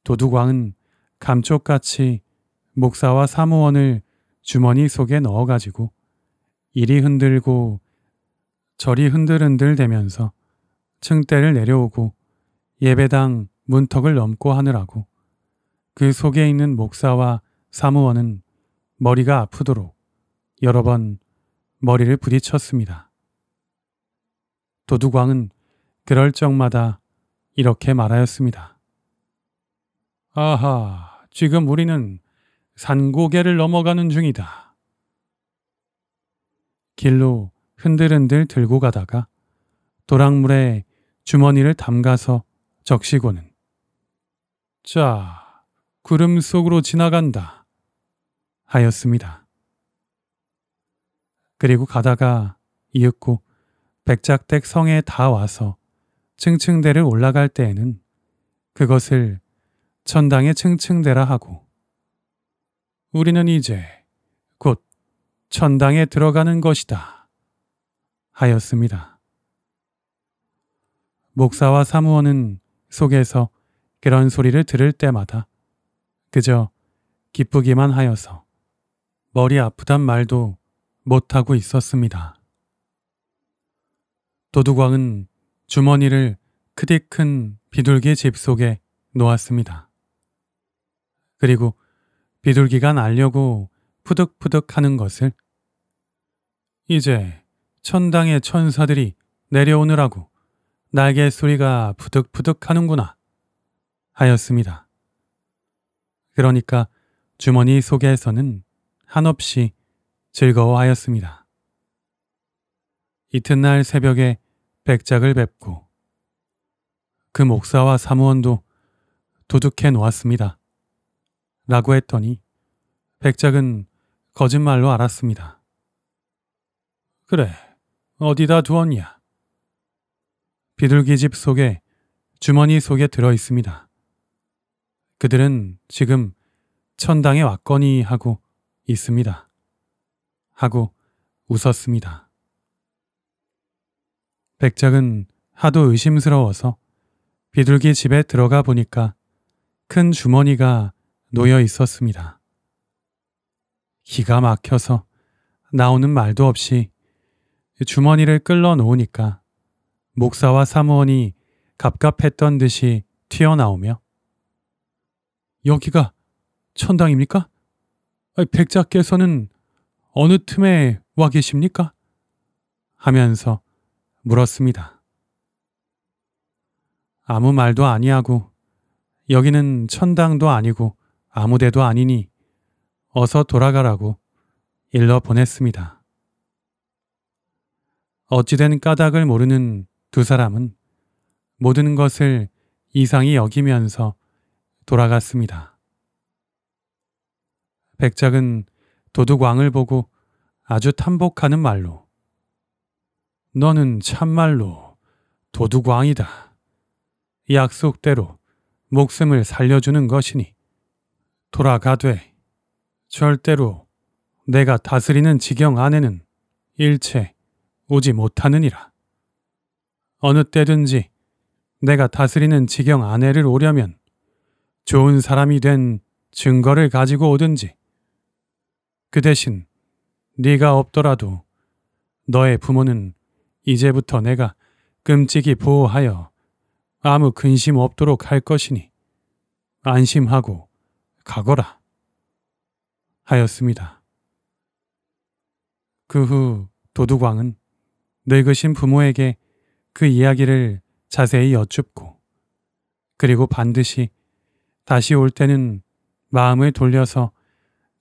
도둑왕은 감쪽같이 목사와 사무원을 주머니 속에 넣어가지고 이리 흔들고 저리 흔들흔들 대면서 층대를 내려오고 예배당 문턱을 넘고 하느라고 그 속에 있는 목사와 사무원은 머리가 아프도록 여러 번 머리를 부딪혔습니다. 도둑왕은 그럴 적마다 이렇게 말하였습니다. 아하, 지금 우리는 산고개를 넘어가는 중이다. 길로 흔들흔들 들고 가다가 도랑물에 주머니를 담가서 적시고는 자, 구름 속으로 지나간다 하였습니다. 그리고 가다가 이윽고 백작댁 성에 다 와서 층층대를 올라갈 때에는 그것을 천당에 층층대라 하고 우리는 이제 곧 천당에 들어가는 것이다 하였습니다. 목사와 사무원은 속에서 그런 소리를 들을 때마다 그저 기쁘기만 하여서 머리 아프단 말도 못하고 있었습니다. 도둑왕은 주머니를 크디 큰 비둘기 집 속에 놓았습니다. 그리고 비둘기가 날려고 푸득푸득 하는 것을 이제 천당의 천사들이 내려오느라고 날개 소리가 푸득푸득 하는구나 하였습니다. 그러니까 주머니 속에서는 한없이 즐거워하였습니다. 이튿날 새벽에 백작을 뵙고 그 목사와 사무원도 도둑해 놓았습니다. 라고 했더니 백작은 거짓말로 알았습니다. 그래, 어디다 두었냐? 비둘기 집 속에 주머니 속에 들어 있습니다. 그들은 지금 천당에 왔거니 하고 있습니다. 하고 웃었습니다. 백작은 하도 의심스러워서 비둘기 집에 들어가 보니까 큰 주머니가 놓여 있었습니다. 기가 막혀서 나오는 말도 없이 주머니를 끌러 놓으니까 목사와 사무원이 갑갑했던 듯이 튀어나오며 여기가 천당입니까? 백자께서는 어느 틈에 와 계십니까? 하면서 물었습니다. 아무 말도 아니하고 여기는 천당도 아니고 아무데도 아니니 어서 돌아가라고 일러 보냈습니다. 어찌된 까닭을 모르는 두 사람은 모든 것을 이상히 여기면서 돌아갔습니다. 백작은 도둑왕을 보고 아주 탐복하는 말로 너는 참말로 도둑왕이다. 약속대로 목숨을 살려주는 것이니 돌아가되 절대로 내가 다스리는 지경 안에는 일체 오지 못하느니라. 어느 때든지 내가 다스리는 지경 안에를 오려면 좋은 사람이 된 증거를 가지고 오든지 그 대신 네가 없더라도 너의 부모는 이제부터 내가 끔찍이 보호하여 아무 근심 없도록 할 것이니 안심하고 가거라 하였습니다. 그 후 도두광은 늙으신 부모에게 그 이야기를 자세히 여쭙고 그리고 반드시 다시 올 때는 마음을 돌려서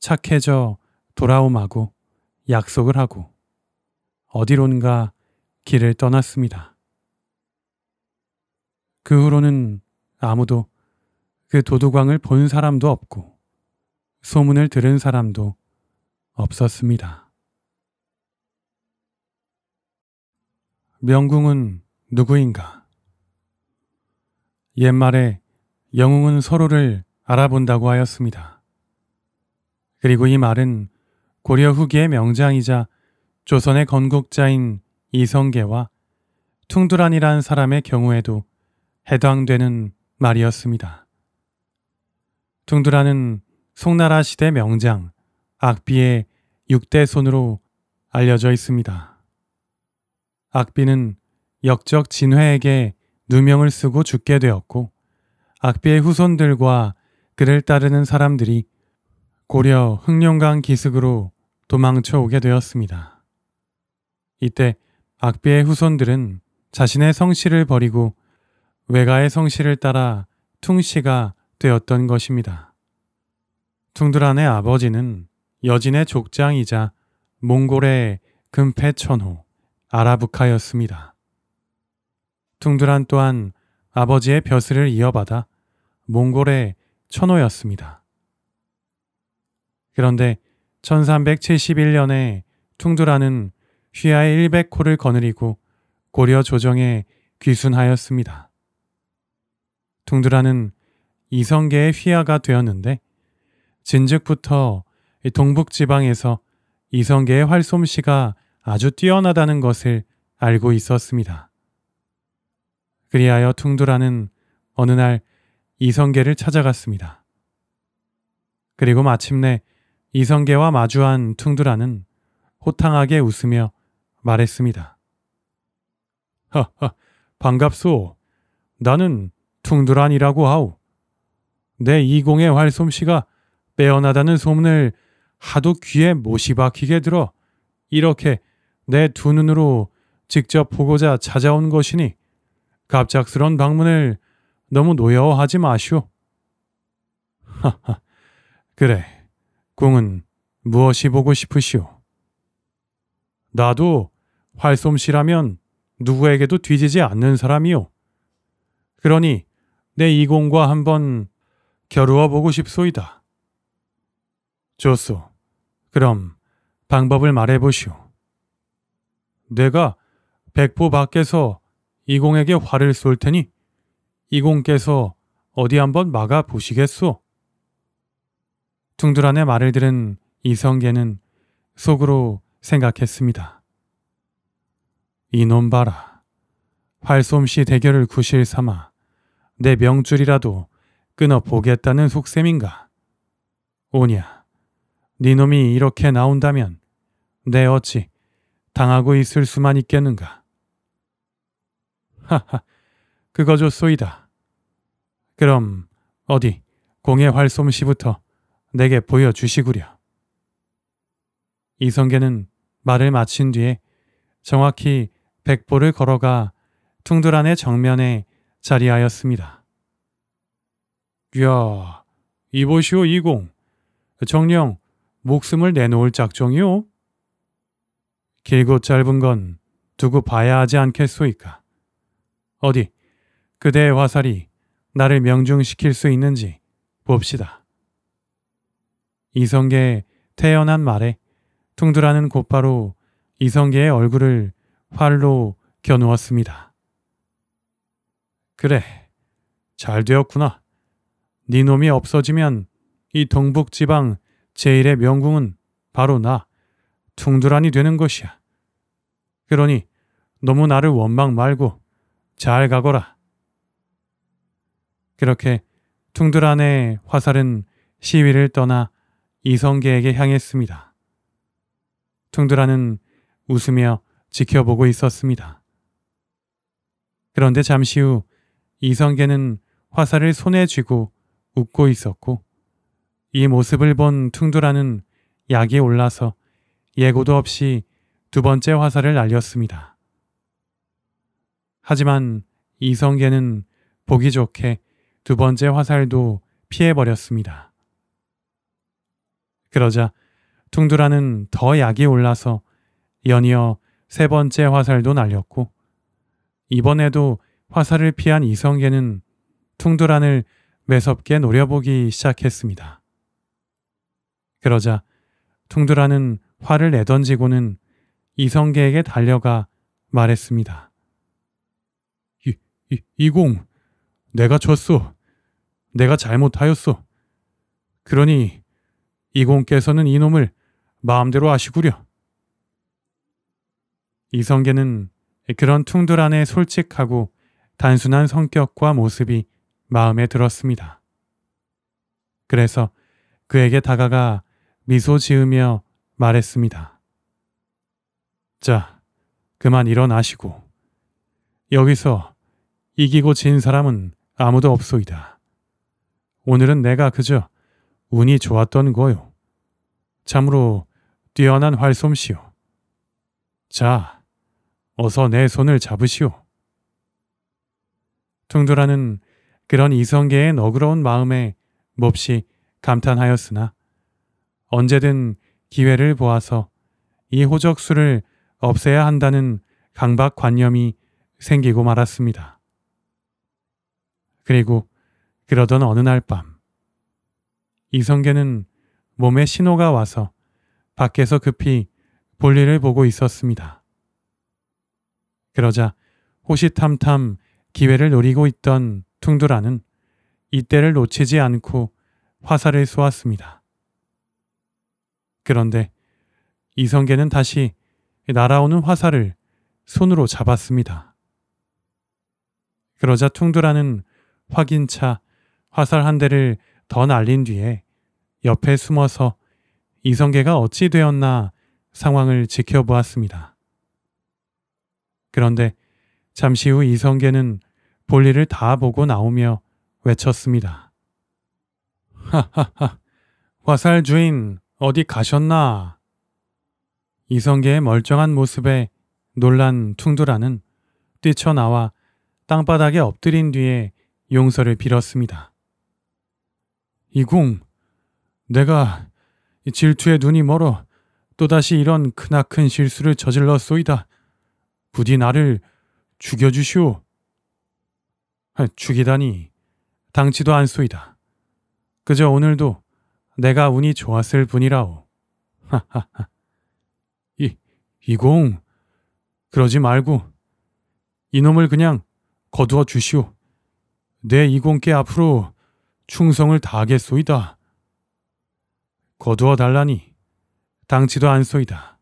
착해져 돌아오마고 약속을 하고 어디론가 길을 떠났습니다. 그 후로는 아무도 그 도도광을 본 사람도 없고 소문을 들은 사람도 없었습니다. 명궁은 누구인가? 옛말에 영웅은 서로를 알아본다고 하였습니다. 그리고 이 말은 고려 후기의 명장이자 조선의 건국자인 이성계와 퉁두란이라는 사람의 경우에도 해당되는 말이었습니다. 둥두라는 송나라 시대 명장 악비의 6대 손으로 알려져 있습니다. 악비는 역적 진회에게 누명을 쓰고 죽게 되었고 악비의 후손들과 그를 따르는 사람들이 고려 흑룡강 기슭으로 도망쳐 오게 되었습니다. 이때 악비의 후손들은 자신의 성씨를 버리고 외가의 성씨를 따라 퉁씨가 되었던 것입니다. 퉁드란의 아버지는 여진의 족장이자 몽골의 금패천호 아라부카였습니다. 퉁드란 또한 아버지의 벼슬을 이어받아 몽골의 천호였습니다. 그런데 1371년에 퉁두란은 휘하의 100호를 거느리고 고려 조정에 귀순하였습니다. 퉁두란은 이성계의 휘하가 되었는데 진즉부터 동북지방에서 이성계의 활솜씨가 아주 뛰어나다는 것을 알고 있었습니다. 그리하여 퉁두라는 어느 날 이성계를 찾아갔습니다. 그리고 마침내 이성계와 마주한 퉁두라는 호탕하게 웃으며 말했습니다. 허허, 반갑소. 나는 퉁두란이라고 하오. 내 이공의 활솜씨가 빼어나다는 소문을 하도 귀에 못이 박히게 들어 이렇게 내 두 눈으로 직접 보고자 찾아온 것이니 갑작스런 방문을 너무 노여워하지 마시오. 하하, 그래. 궁은 무엇이 보고 싶으시오? 나도 활솜씨라면 누구에게도 뒤지지 않는 사람이오. 그러니 내 이공과 한번 겨루어 보고 싶소이다. 좋소. 그럼 방법을 말해보시오. 내가 백보 밖에서 이공에게 화를 쏠 테니 이공께서 어디 한번 막아 보시겠소? 둥두란의 말을 들은 이성계는 속으로 생각했습니다. 이놈 봐라. 활솜씨 대결을 구실 삼아 내 명줄이라도 끊어보겠다는 속셈인가? 오냐, 니 네 놈이 이렇게 나온다면 내 어찌 당하고 있을 수만 있겠는가? 하하, 그거조소이다. 그럼 어디 공의 활솜씨부터 내게 보여주시구려. 이성계는 말을 마친 뒤에 정확히 백보를 걸어가 퉁두란의 정면에 자리하였습니다. 이야, 이보시오 이공. 정령 목숨을 내놓을 작정이오? 길고 짧은 건 두고 봐야 하지 않겠소이까. 어디 그대의 화살이 나를 명중시킬 수 있는지 봅시다. 이성계의 태연한 말에 퉁두라는 곧바로 이성계의 얼굴을 활로 겨누었습니다. 그래, 잘 되었구나. 니 네 놈이 없어지면 이 동북지방 제일의 명궁은 바로 나, 퉁두란이 되는 것이야. 그러니 너무 나를 원망 말고 잘 가거라. 그렇게 퉁두란의 화살은 시위를 떠나 이성계에게 향했습니다. 퉁두란은 웃으며 지켜보고 있었습니다. 그런데 잠시 후 이성계는 화살을 손에 쥐고 웃고 있었고 이 모습을 본 퉁두라는 약이 올라서 예고도 없이 두 번째 화살을 날렸습니다. 하지만 이성계는 보기 좋게 두 번째 화살도 피해버렸습니다. 그러자 퉁두라는 더 약이 올라서 연이어 세 번째 화살도 날렸고 이번에도 화살을 피한 이성계는 퉁두란을 매섭게 노려보기 시작했습니다. 그러자 퉁두라는 화를 내던지고는 이성계에게 달려가 말했습니다. 이, 이, 이공, 내가 졌소. 내가 잘못하였소. 그러니 이공께서는 이놈을 마음대로 아시구려. 이성계는 그런 퉁두란의 솔직하고 단순한 성격과 모습이 마음에 들었습니다. 그래서 그에게 다가가 미소 지으며 말했습니다. 자, 그만 일어나시고 여기서 이기고 진 사람은 아무도 없소이다. 오늘은 내가 그저 운이 좋았던 거요. 참으로 뛰어난 활솜씨요. 자, 어서 내 손을 잡으시오. 퉁두라는 그런 이성계의 너그러운 마음에 몹시 감탄하였으나 언제든 기회를 보아서 이 호적수를 없애야 한다는 강박관념이 생기고 말았습니다. 그리고 그러던 어느 날 밤 이성계는 몸에 신호가 와서 밖에서 급히 볼일을 보고 있었습니다. 그러자 호시탐탐 기회를 노리고 있던 퉁두라는 이때를 놓치지 않고 화살을 쏘았습니다. 그런데 이성계는 다시 날아오는 화살을 손으로 잡았습니다. 그러자 퉁두라는 확인차 화살 한 대를 더 날린 뒤에 옆에 숨어서 이성계가 어찌 되었나 상황을 지켜보았습니다. 그런데 잠시 후 이성계는 볼일을 다 보고 나오며 외쳤습니다. 하하하, 화살 주인 어디 가셨나? 이성계의 멀쩡한 모습에 놀란 퉁두라는 뛰쳐나와 땅바닥에 엎드린 뒤에 용서를 빌었습니다. 이궁, 내가 질투에 눈이 멀어 또다시 이런 크나큰 실수를 저질렀소이다. 부디 나를 죽여주시오. 죽이다니 당치도 않소이다. 그저 오늘도 내가 운이 좋았을 뿐이라오. 하하하. 이 이공 그러지 말고 이놈을 그냥 거두어 주시오. 내 이공께 앞으로 충성을 다하겠소이다. 거두어 달라니 당치도 않소이다.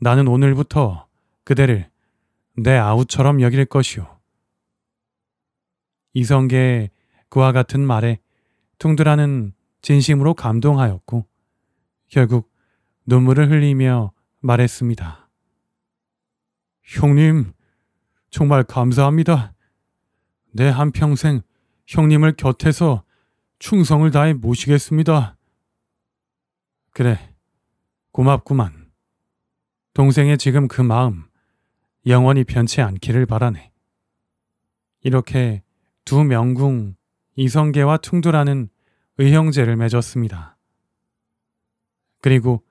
나는 오늘부터 그대를 내 아우처럼 여길 것이오. 이성계의 그와 같은 말에 퉁드라는 진심으로 감동하였고 결국 눈물을 흘리며 말했습니다. 형님, 정말 감사합니다. 내 한평생 형님을 곁에서 충성을 다해 모시겠습니다. 그래, 고맙구만. 동생의 지금 그 마음 영원히 변치 않기를 바라네. 이렇게 두 명궁 이성계와 충돌하는 의형제를 맺었습니다. 그리고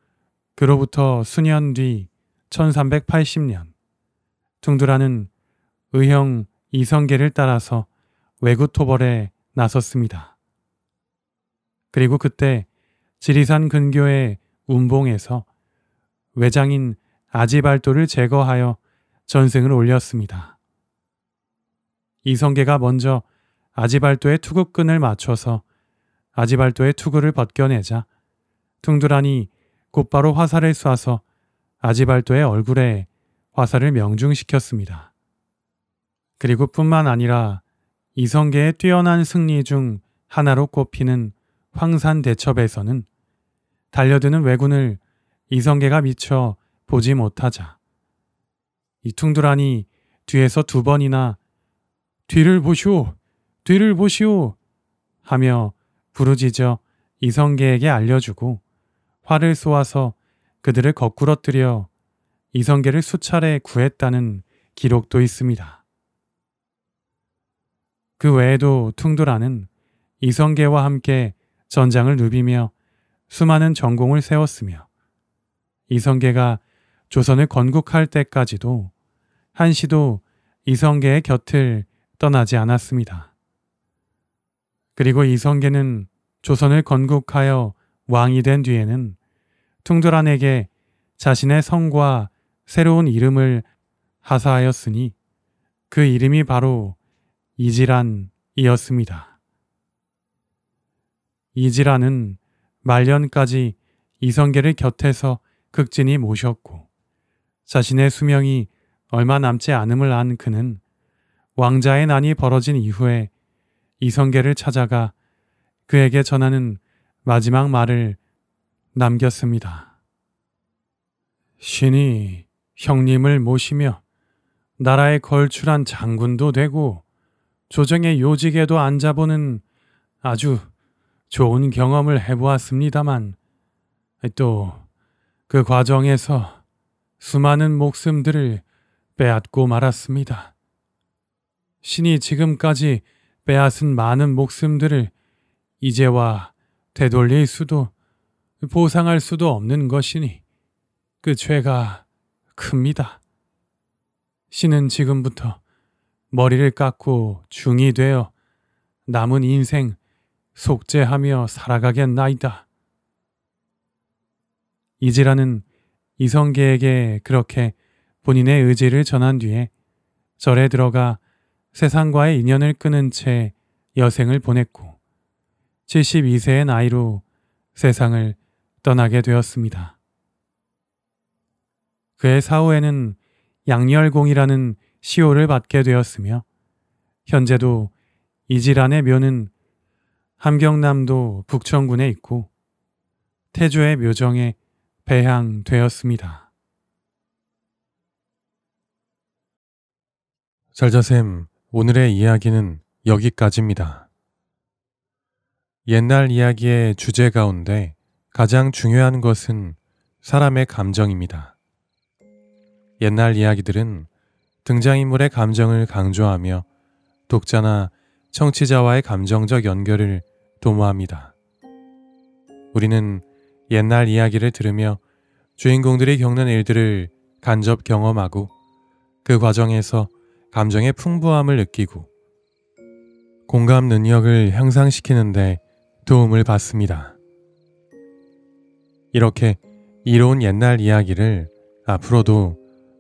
그로부터 수년 뒤 1380년 충돌하는 의형 이성계를 따라서 외구토벌에 나섰습니다. 그리고 그때 지리산 근교의 운봉에서 외장인 아지발도를 제거하여 전승을 올렸습니다. 이성계가 먼저 아지발도의 투구끈을 맞춰서 아지발도의 투구를 벗겨내자 퉁두란이 곧바로 화살을 쏴서 아지발도의 얼굴에 화살을 명중시켰습니다. 그리고 뿐만 아니라 이성계의 뛰어난 승리 중 하나로 꼽히는 황산 대첩에서는 달려드는 왜군을 이성계가 미처 보지 못하자 이퉁두란이 뒤에서 두 번이나 뒤를 보시오! 뒤를 보시오! 하며 부르짖어 이성계에게 알려주고 화를 쏘아서 그들을 거꾸러뜨려 이성계를 수차례 구했다는 기록도 있습니다. 그 외에도 퉁두라는 이성계와 함께 전장을 누비며 수많은 전공을 세웠으며 이성계가 조선을 건국할 때까지도 한시도 이성계의 곁을 떠나지 않았습니다. 그리고 이성계는 조선을 건국하여 왕이 된 뒤에는 퉁두란에게 자신의 성과 새로운 이름을 하사하였으니 그 이름이 바로 이지란이었습니다. 이지란은 말년까지 이성계를 곁에서 극진히 모셨고 자신의 수명이 얼마 남지 않음을 안 그는 왕자의 난이 벌어진 이후에 이성계를 찾아가 그에게 전하는 마지막 말을 남겼습니다. 신이 형님을 모시며 나라에 걸출한 장군도 되고 조정의 요직에도 앉아보는 아주 좋은 경험을 해보았습니다만 또 그 과정에서 수많은 목숨들을 빼앗고 말았습니다. 신이 지금까지 빼앗은 많은 목숨들을 이제와 되돌릴 수도 보상할 수도 없는 것이니 그 죄가 큽니다. 신은 지금부터 머리를 깎고 중이 되어 남은 인생 속죄하며 살아가겠나이다. 이지라는 이성계에게 그렇게 본인의 의지를 전한 뒤에 절에 들어가 세상과의 인연을 끊은 채 여생을 보냈고 72세의 나이로 세상을 떠나게 되었습니다. 그의 사후에는 양렬공이라는 시호를 받게 되었으며 현재도 이지란의 묘는 함경남도 북천군에 있고 태조의 묘정에 배향되었습니다. 절자쌤, 오늘의 이야기는 여기까지입니다. 옛날 이야기의 주제 가운데 가장 중요한 것은 사람의 감정입니다. 옛날 이야기들은 등장인물의 감정을 강조하며 독자나 청취자와의 감정적 연결을 도모합니다. 우리는 옛날 이야기를 들으며 주인공들이 겪는 일들을 간접 경험하고 그 과정에서 감정의 풍부함을 느끼고 공감 능력을 향상시키는데 도움을 받습니다. 이렇게 이로운 옛날 이야기를 앞으로도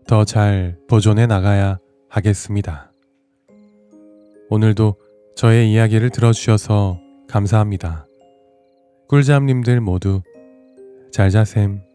더 잘 보존해 나가야 하겠습니다. 오늘도 저의 이야기를 들어주셔서 감사합니다. 꿀잠님들 모두 잘 자셈.